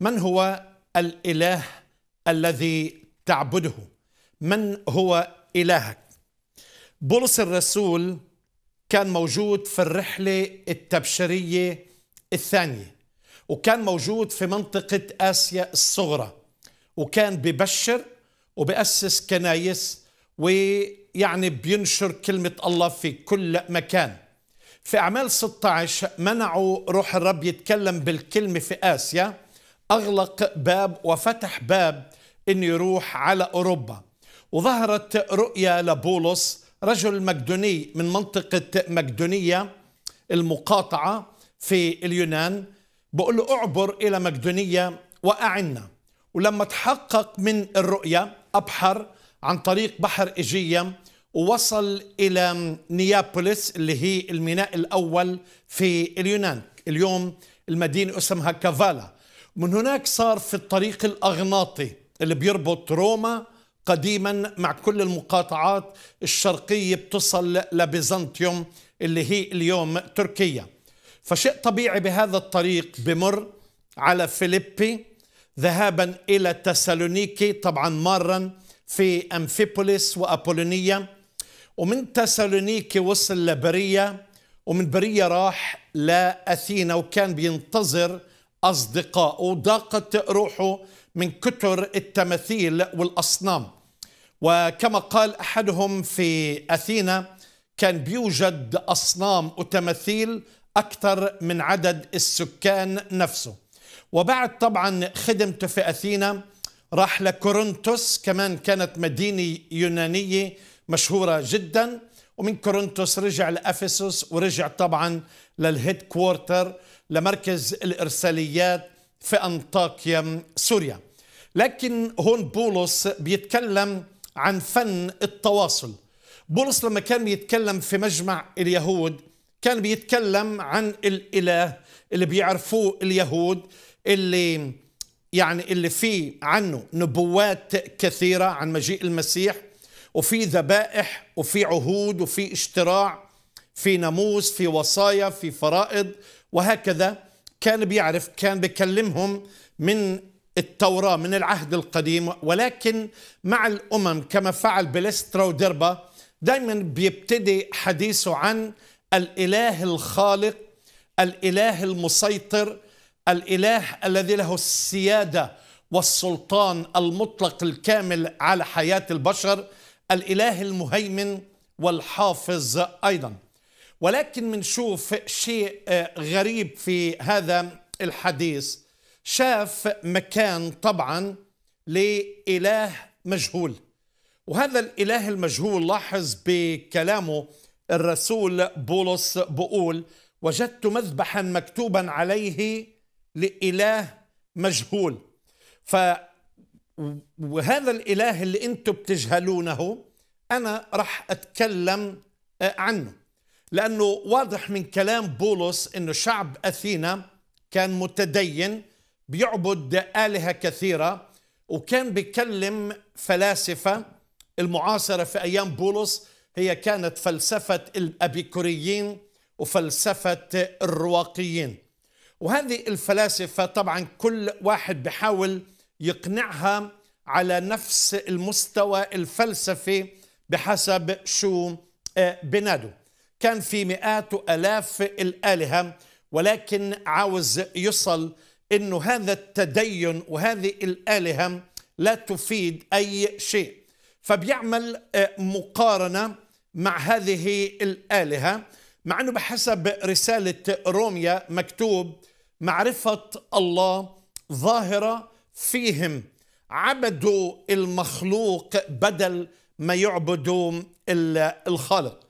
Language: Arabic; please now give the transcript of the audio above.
من هو الاله الذي تعبده من هو الهك بولس الرسول كان موجود في الرحله التبشيريه الثانيه وكان موجود في منطقه اسيا الصغرى وكان ببشر وبأسس كنايس ويعني بينشر كلمة الله في كل مكان في أعمال 16 منعوا روح الرب يتكلم بالكلمة في آسيا أغلق باب وفتح باب أنه يروح على أوروبا وظهرت رؤيا لبولس رجل مقدوني من منطقة مقدونية المقاطعة في اليونان بقول له أعبر إلى مقدونية وأعنا ولما تحقق من الرؤية أبحر عن طريق بحر إيجيا ووصل إلى نيابوليس اللي هي الميناء الأول في اليونان اليوم المدينة اسمها كافالا من هناك صار في الطريق الأغناطي اللي بيربط روما قديما مع كل المقاطعات الشرقية بتصل لبيزنطيوم اللي هي اليوم تركيا فشيء طبيعي بهذا الطريق بمر على فيليبي ذهابا إلى تسالونيكي طبعا مارا في أمفيبوليس وأبولونيا ومن تسالونيكي وصل لبرية ومن برية راح لأثينا وكان بينتظر أصدقائه وضاقت روحه من كتر التماثيل والأصنام وكما قال أحدهم في أثينا كان بيوجد أصنام وتماثيل أكثر من عدد السكان نفسه وبعد طبعا خدمته في أثينا راح لكورنثوس كمان كانت مدينة يونانية مشهورة جدا ومن كورنثوس رجع لأفسوس ورجع طبعا للهيد كوارتر لمركز الإرساليات في أنطاكيا سوريا لكن هون بولس بيتكلم عن فن التواصل بولس لما كان بيتكلم في مجمع اليهود كان بيتكلم عن الإله اللي بيعرفوه اليهود اللي يعني اللي فيه عنه نبوات كثيرة عن مجيء المسيح وفي ذبائح وفي عهود وفي اشتراع في ناموس في وصايا في فرائض وهكذا كان بيعرف كان بيكلمهم من التوراة من العهد القديم ولكن مع الأمم كما فعل بلسترا ودربا دايما بيبتدي حديثه عن الإله الخالق الإله المسيطر الإله الذي له السيادة والسلطان المطلق الكامل على حياة البشر الإله المهيمن والحافظ أيضا ولكن منشوف شيء آه، غريب في هذا الحديث شاف مكان طبعا لإله مجهول وهذا الإله المجهول لاحظ بكلامه الرسول بولس بقول وجدت مذبحا مكتوبا عليه لإله مجهول ف وهذا الإله اللي أنتم بتجهلونه أنا رح أتكلم آه، عنه لأنه واضح من كلام بولس أنه شعب أثينا كان متدين بيعبد آلهة كثيرة وكان بيكلم فلاسفة المعاصرة في أيام بولس هي كانت فلسفة الأبيكوريين وفلسفة الرواقيين وهذه الفلاسفة طبعا كل واحد بحاول يقنعها على نفس المستوى الفلسفي بحسب شو آه، بناده كان في مئات وألاف الآلهة ولكن عاوز يصل أنه هذا التدين وهذه الآلهة لا تفيد أي شيء فبيعمل آه، مقارنة مع هذه الآلهة مع أنه بحسب رسالة روميا مكتوب معرفة الله ظاهرة فيهم عبدوا المخلوق بدل ما يعبدوا الخالق